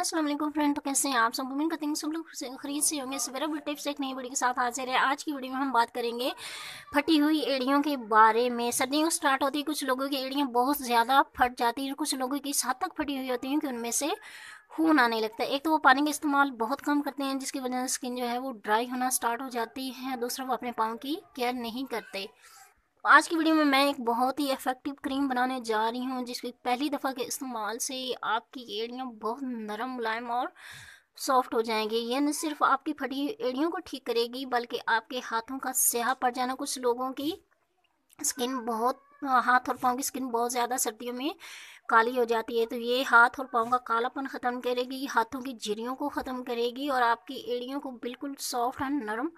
Aslam friend तो कैसे हैं आप सब उम्मीद करते हैं सब लोग खरीद से होंगे सवेरा बुल टिप्स एक नई वीडियो के साथ हाजिर है आज की वीडियो में हम बात करेंगे फटी हुई एड़ियों के बारे में सर्दियों स्टार्ट होती है कुछ लोगों की एड़ियाँ बहुत ज़्यादा फट जाती हैं कुछ लोगों की हद तक फटी हुई होती हैं कि उनमें से खून आने लगता है एक तो वो पानी का इस्तेमाल बहुत कम करते हैं जिसकी वजह से स्किन जो है वो ड्राई होना स्टार्ट हो जाती है दूसरा वो अपने पाँव की केयर नहीं करते आज की वीडियो में मैं एक बहुत ही इफ़ेक्टिव क्रीम बनाने जा रही हूँ जिसके पहली दफ़ा के इस्तेमाल से आपकी एड़ियाँ बहुत नरम मुलायम और सॉफ्ट हो जाएंगे ये न सिर्फ आपकी फटी एड़ियों को ठीक करेगी बल्कि आपके हाथों का स्याह पड़ जाना कुछ लोगों की स्किन बहुत हाथ और पाँव की स्किन बहुत ज़्यादा सर्दियों में काली हो जाती है तो ये हाथ और पाँव का कालापन ख़त्म करेगी हाथों की झिरियों को ख़त्म करेगी और आपकी एड़ियों को बिल्कुल सॉफ्ट एंड नरम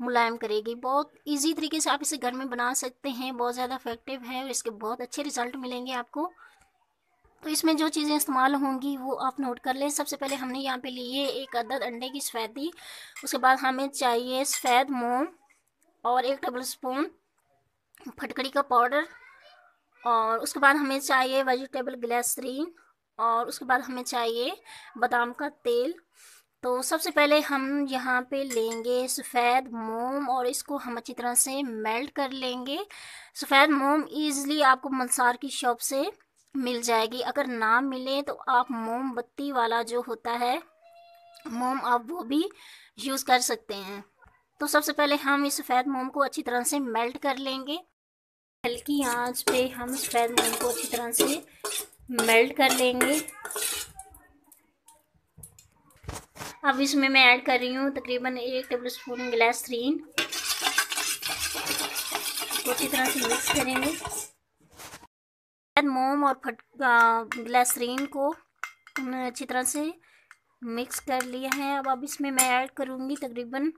मुलायम करेगी बहुत इजी तरीके से आप इसे घर में बना सकते हैं बहुत ज़्यादा इफेक्टिव है और इसके बहुत अच्छे रिजल्ट मिलेंगे आपको तो इसमें जो चीज़ें इस्तेमाल होंगी वो आप नोट कर लें सबसे पहले हमने यहाँ पर लिए एक अदद अंडे की सफ़ेदी उसके बाद हमें चाहिए सफ़ेद मोम और एक टेबल स्पून फटकड़ी का पाउडर और उसके बाद हमें चाहिए वेजिटेबल ग्लैसरीन और उसके बाद हमें चाहिए बादाम का तेल तो सबसे पहले हम यहाँ पे लेंगे सफ़ेद मोम और इसको हम अच्छी तरह से मेल्ट कर लेंगे सफ़ेद मोम ईज़िली आपको मंसार की शॉप से मिल जाएगी अगर ना मिले तो आप मोमबत्ती वाला जो होता है मोम आप वो भी यूज़ कर सकते हैं तो सबसे पहले हम इस सफ़ेद मोम को अच्छी तरह से मेल्ट कर लेंगे हल्की आंच पे हम सफ़ेद मूंग को अच्छी तरह से मेल्ट कर लेंगे अब इसमें मैं ऐड कर रही हूँ तकरीबन एक टेबल स्पून ग्लासरीन को अच्छी तरह से मिक्स करेंगे मोम और फट ग्लासरीन को अच्छी तरह से मिक्स कर लिया है अब अब इसमें मैं ऐड करूँगी तकरीबन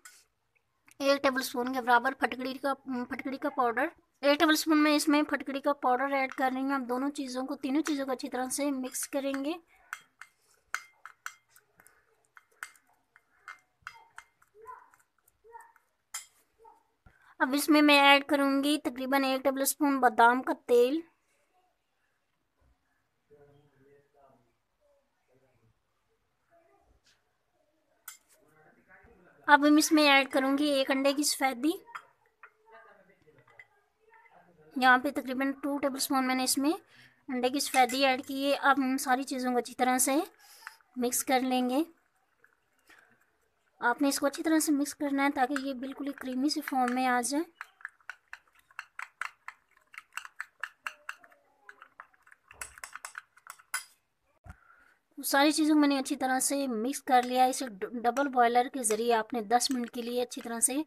एक टेबल स्पून के बराबर फटकड़ी का फटकड़ी का पाउडर एक टेबल स्पून में इसमें फटकड़ी का पाउडर ऐड कर रही हूँ आप दोनों चीज़ों को तीनों चीज़ों को अच्छी तरह से मिक्स करेंगे अब इसमें मैं ऐड करूँगी तकरीबन एक टेबल स्पून बादाम का तेल अब हम इसमें ऐड करूंगी एक अंडे की सफ़ेदी यहाँ पे तकरीबन टू टेबल स्पून मैंने इसमें अंडे की सफ़ेदी ऐड की है अब हम सारी चीज़ों को अच्छी तरह से मिक्स कर लेंगे आपने इसको अच्छी तरह से मिक्स करना है ताकि ये बिल्कुल ही क्रीमी से फॉर्म में आ जाए सारी चीज़ों को मैंने अच्छी तरह से मिक्स कर लिया इसे डबल बॉयलर के ज़रिए आपने 10 मिनट के लिए अच्छी तरह से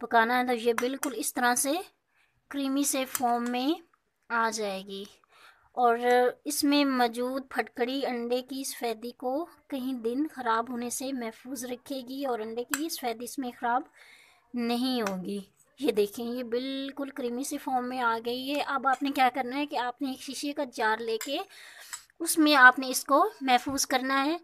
पकाना है तो ये बिल्कुल इस तरह से क्रीमी से फॉर्म में आ जाएगी और इसमें मौजूद फटकड़ी अंडे की सफ़ेदी को कहीं दिन ख़राब होने से महफूज रखेगी और अंडे की सफ़ेदी इसमें ख़राब नहीं होगी ये देखें ये बिल्कुल क्रीमी से फॉर्म में आ गई है अब आपने क्या करना है कि आपने एक शीशे का जार लेके उसमें आपने इसको महफूज करना है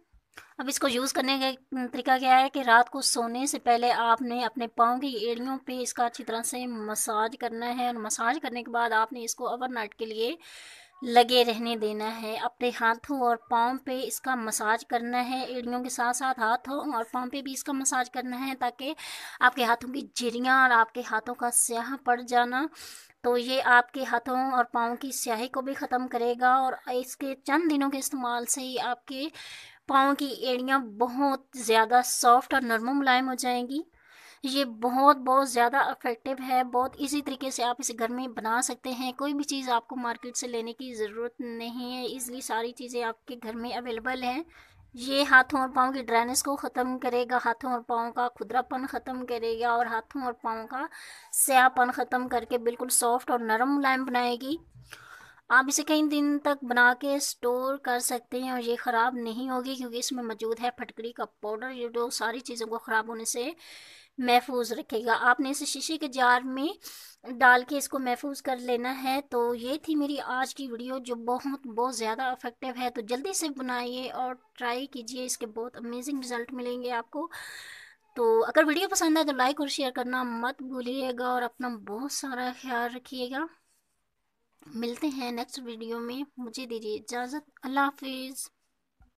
अब इसको यूज़ करने का तरीका क्या है कि रात को सोने से पहले आपने अपने पाँव की एड़ियों पे इसका अच्छी तरह से मसाज करना है और मसाज करने के बाद आपने इसको ओवरनाइट के लिए लगे रहने देना है अपने हाथों और पाँव पे इसका मसाज करना है एड़ियों के साथ साथ हाथों और पाँव पे भी इसका मसाज करना है ताकि आपके हाथों की झिरियाँ और आपके हाथों का स्याह पड़ जाना तो ये आपके हाथों और पाँव की स्याही को भी ख़त्म करेगा और इसके चंद दिनों के इस्तेमाल से ही आपके पाँव की एड़ियाँ बहुत ज़्यादा सॉफ्ट और नरम मुलायम हो जाएंगी ये बहुत बहुत ज़्यादा अफेक्टिव है बहुत इसी तरीके से आप इसे घर में बना सकते हैं कोई भी चीज़ आपको मार्केट से लेने की ज़रूरत नहीं है इसलिए सारी चीज़ें आपके घर में अवेलेबल हैं ये हाथों और पाँव की ड्राइनेस को ख़त्म करेगा हाथों और पाँव का खुदरापन ख़त्म करेगा और हाथों और पाँव का स्यापन ख़त्म करके बिल्कुल सॉफ्ट और नरम मुलायम बनाएगी आप इसे कई दिन तक बना के स्टोर कर सकते हैं और ये ख़राब नहीं होगी क्योंकि इसमें मौजूद है फटकरी का पाउडर ये जो सारी चीज़ों को ख़राब होने से महफूज रखेगा आपने इसे शीशे के जार में डाल के इसको महफूज कर लेना है तो ये थी मेरी आज की वीडियो जो बहुत बहुत ज़्यादा अफेक्टिव है तो जल्दी से बनाइए और ट्राई कीजिए इसके बहुत अमेजिंग रिज़ल्ट मिलेंगे आपको तो अगर वीडियो पसंद आए तो लाइक और शेयर करना मत भूलिएगा और अपना बहुत सारा ख्याल रखिएगा मिलते हैं नेक्स्ट वीडियो में मुझे दीजिए इजाज़त अल्लाह हाफिज़